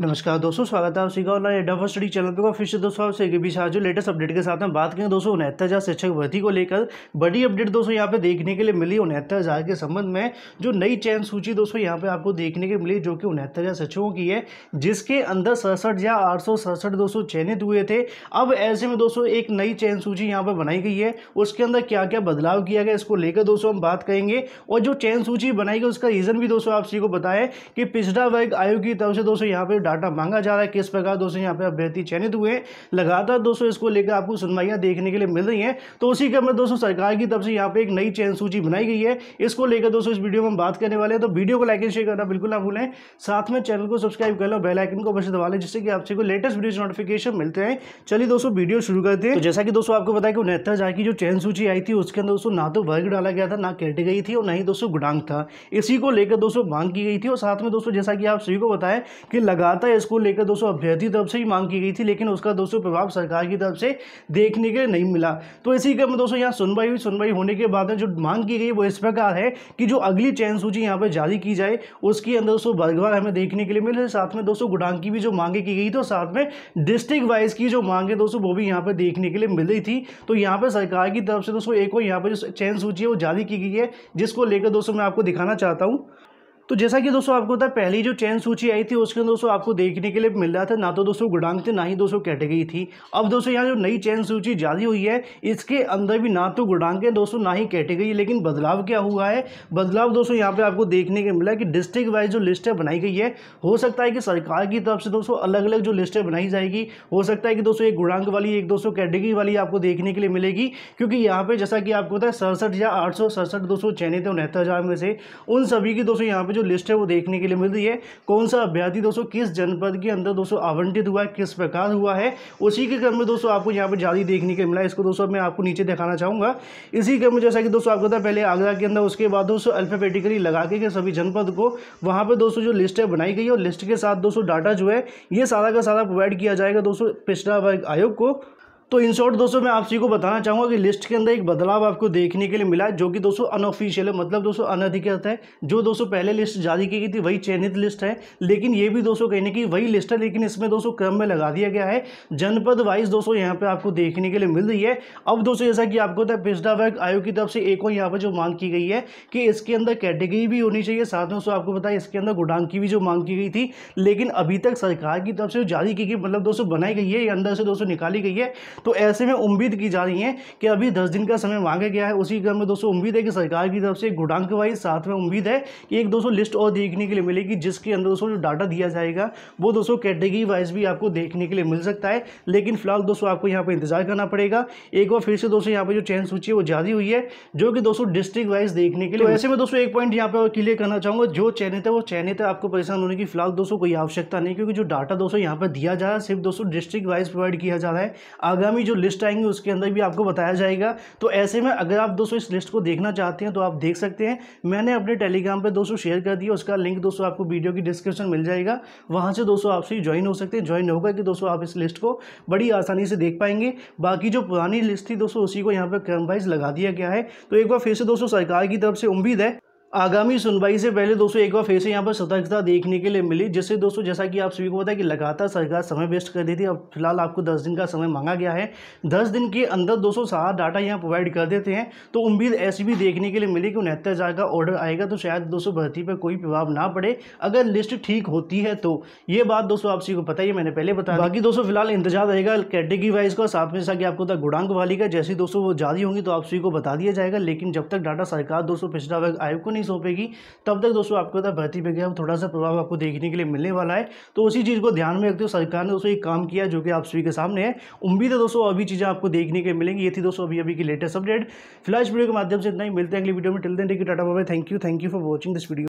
नमस्कार दोस्तों स्वागत है आप का ऑनलाइन डबल स्टडी चैनल पर फिर से दोस्तों आपसे के बीच आज जो लेटेस्ट अपडेट के साथ हम बात करें दोस्तों उनहत्तर हज़ार शिक्षक भर्ती को लेकर बड़ी अपडेट दोस्तों यहाँ पे देखने के लिए मिली उनहत्तर हज़ार के संबंध में जो नई चयन सूची दोस्तों यहाँ पे आपको देखने के मिली जो कि उनहत्तर हज़ार शिक्षकों की है जिसके अंदर सड़सठ या आठ सौ सड़सठ दोस्तों चयनित हुए थे अब ऐसे में दोस्तों एक नई चयन सूची यहाँ पर बनाई गई है उसके अंदर क्या क्या बदलाव किया गया इसको लेकर दोस्तों हम बात करेंगे और जो चयन सूची बनाई गई उसका रीज़न भी दोस्तों आप सी को बताएं कि पिछड़ा वर्ग आयोग की तरफ से दोस्तों यहाँ पर डाटा मांगा जा रहा है किस प्रकार दोस्तों यहाँ पे अभ्यर्थी चयनित हुए हैं लगातार दोस्तों इसको लेकर आपको सुनवाइयाँ देखने के लिए मिल रही हैं तो उसी क्रम में दोस्तों सरकार की तरफ से यहाँ पे एक नई चयन सूची बनाई गई है इसको लेकर दोस्तों इस वीडियो में हम बात करने वाले हैं तो वीडियो को लाइक एंड शेयर करना बिल्कुल ना भूलें साथ में चैनल को सब्सक्राइब कर लो बेलाइकन को बस दबा लें जिससे कि आपसे को लेटेस्ट वीडियो नोटिफिकेशन मिलते हैं चलिए दोस्तों वीडियो शुरू करते हैं तो जैसा कि दोस्तों आपको बताया कि उनहत्तर हज़ार की जो चयन सूची आई थी उसके अंदर दोस्तों ना तो वर्ग डाला गया था ना कैटेगरी थी और ना ही दोस्तों गुडांग था इसी को लेकर दोस्तों मांग की गई थी और साथ में दोस्तों जैसा कि आप सभी को बताएं कि लगातार जाता है इसको लेकर दोस्तों अभ्यर्थी तरफ से ही मांग की गई थी लेकिन उसका दोस्तों प्रभाव सरकार की तरफ से देखने के नहीं मिला तो इसी क्रम में दोस्तों यहाँ सुनवाई हुई सुनवाई होने के बाद जो मांग की गई वो इस प्रकार है कि जो अगली चयन सूची यहाँ पर जारी की जाए उसके अंदर दोस्तों बर्गवार हमें देखने के लिए मिले साथ में दोस्तों गुड़ांग की भी जो मांगे की गई तो साथ में डिस्ट्रिक्ट वाइज की जो मांगे दोस्तों वो भी यहाँ पर देखने के लिए मिल रही थी तो यहाँ पर सरकार की तरफ से दोस्तों एक और यहाँ पर जो चयन सूची है वो जारी की गई है जिसको लेकर दोस्तों मैं आपको दिखाना चाहता हूँ तो जैसा कि दोस्तों आपको बताया है पहली जो चयन सूची आई थी उसके अंदर दोस्तों आपको देखने के लिए मिल रहा था ना तो दोस्तों गुडांग थे ना ही दोस्तों कैटेगरी थी अब दोस्तों यहाँ जो नई चयन सूची जारी हुई है इसके अंदर भी ना तो गुडांग है दोस्तों ना ही कैटेगरी लेकिन बदलाव क्या हुआ है बदलाव दोस्तों यहाँ पर आपको देखने के मिला कि डिस्ट्रिक्ट वाइज जो लिस्टें बनाई गई है हो सकता है कि सरकार की तरफ से दोस्तों अलग अलग जो लिस्टें बनाई जाएगी हो सकता है कि दोस्तों एक गुड़ांग वाली एक दोस्तों कैटेगरी वाली आपको देखने के लिए मिलेगी क्योंकि यहाँ पर जैसा कि आपको बताया है सड़सठ या आठ सौ सड़सठ दोस्तों चयनित उनहत्तर हज़ार में से उन सभी की दोस्तों यहाँ पर जो लिस्ट है वो देखने के लिए मिल रही है कौन सा अभ्यर्थी दोस्तों किस जनपद के अंदर दोस्तों आवंटित हुआ है किस प्रकार हुआ है उसी के क्रम में दोस्तों आपको यहाँ पर जारी देखने के मिला इसको दोस्तों मैं आपको नीचे दिखाना चाहूँगा इसी क्रम में जैसा कि दोस्तों आपको पहले आगरा के अंदर उसके बाद दोस्तों अल्फाबेटिकली लगा के सभी जनपद को वहाँ पर दोस्तों जो लिस्ट है बनाई गई है और लिस्ट के साथ दोस्तों डाटा जो है ये सारा का सारा प्रोवाइड किया जाएगा दोस्तों पिछड़ा वर्ग आयोग को तो इन शॉर्ट दोस्तों मैं आप सी को बताना चाहूँगा कि लिस्ट के अंदर एक बदलाव आपको देखने के लिए मिला है जो कि दोस्तों अनऑफिशियल है मतलब दोस्तों अनधिकृत है जो दोस्तों पहले लिस्ट जारी की गई थी वही चयनित लिस्ट है लेकिन ये भी दोस्तों कहने की वही लिस्ट है लेकिन इसमें दोस्तों क्रम में लगा दिया गया है जनपद वाइज दोस्तों यहाँ पर आपको देखने के लिए मिल रही है अब दोस्तों जैसा कि आपको पिछड़ा वर्ग आयोग की तरफ से एक और यहाँ पर जो मांग की गई है कि इसके अंदर कैटेगरी भी होनी चाहिए साथ में दोस्तों आपको बताया इसके अंदर गुडांग की भी जो मांग की गई थी लेकिन अभी तक सरकार की तरफ से जारी की गई मतलब दोस्तों बनाई गई है अंदर से दोस्तों निकाली गई है तो ऐसे में उम्मीद की जा रही है कि अभी दस दिन का समय मांगा गया है उसी क्रम में दोस्तों उम्मीद है कि सरकार की तरफ से गुडांक वाइज साथ में उम्मीद है कि एक दोस्तों लिस्ट और देखने के लिए मिलेगी जिसके अंदर दोस्तों जो डाटा दिया जाएगा वो दोस्तों कैटेगरी वाइज भी आपको देखने के लिए मिल सकता है लेकिन फिलहाल दोस्तों आपको यहाँ पर इंतजार करना पड़ेगा एक बार फिर से दोस्तों यहाँ पर जो चयन सूची है वो जारी हुई है जो कि दोस्तों डिस्ट्रिक्ट वाइज देखने के लिए वैसे तो में दोस्तों एक पॉइंट यहाँ पर क्लियर करना चाहूँगा जो चयनित है वो चयनित है आपको परेशान होने की फिलहाल दोस्तों कोई आवश्यकता नहीं क्योंकि जो डाटा दोस्तों यहाँ पर दिया जा रहा है सिर्फ दोस्तों डिस्ट्रिक्ट वाइज प्रोवाइड किया जा रहा है अगर आगामी जो लिस्ट आएंगे उसके अंदर भी आपको बताया जाएगा तो ऐसे में अगर आप दोस्तों इस लिस्ट को देखना चाहते हैं तो आप देख सकते हैं मैंने अपने टेलीग्राम पर दोस्तों शेयर कर दिया उसका लिंक दोस्तों आपको वीडियो की डिस्क्रिप्शन मिल जाएगा वहाँ से दोस्तों आपसे ज्वाइन हो सकते हैं ज्वाइन होगा कि दोस्तों आप इस लिस्ट को बड़ी आसानी से देख पाएंगे बाकी जो पुरानी लिस्ट थी दोस्तों उसी को यहाँ पर क्रमवाइज लगा दिया गया है तो एक बार फिर से दोस्तों सरकार की तरफ से उम्मीद है आगामी सुनवाई से पहले दोस्तों एक बार फिर से यहाँ पर सतर्कता देखने के लिए मिली जिससे दोस्तों जैसा कि आप सभी को पता है कि लगातार सरकार समय वेस्ट कर देती है अब फिलहाल आपको दस दिन का समय मांगा गया है दस दिन के अंदर दोस्तों सारा डाटा यहाँ प्रोवाइड कर देते हैं तो उम्मीद ऐसी भी देखने के लिए मिली कि उनहत्तर हज़ार का ऑर्डर आएगा तो शायद दोस्तों भर्ती पर कोई प्रभाव ना पड़े अगर लिस्ट ठीक होती है तो ये बात दोस्तों आप सभी को पता ही मैंने पहले बताया बाकी दोस्तों फिलहाल इंतजार रहेगा कैटेगरी वाइज का साथ में जैसा कि आपको पता गुड़ांग वाली का जैसी दोस्तों वो जारी होंगी तो आप सभी को बता दिया जाएगा लेकिन जब तक डाटा सरकार दोस्तों पिछड़ा वर्ग आयोग को नहीं नहीं सौंपेगी तब तक दोस्तों आपको पता भर्ती प्रक्रिया में थोड़ा सा प्रभाव आपको देखने के लिए मिलने वाला है तो उसी चीज़ को ध्यान में रखते हुए सरकार ने दोस्तों एक काम किया जो कि आप सभी के सामने है उम्मीद है दोस्तों अभी चीज़ें आपको देखने के मिलेंगी ये थी दोस्तों अभी अभी की लेटेस्ट अपडेट फिलहाल इस वीडियो के माध्यम से इतना ही मिलते हैं अगली वीडियो में टिल देंगे टाटा बाबा thank you thank you for watching this video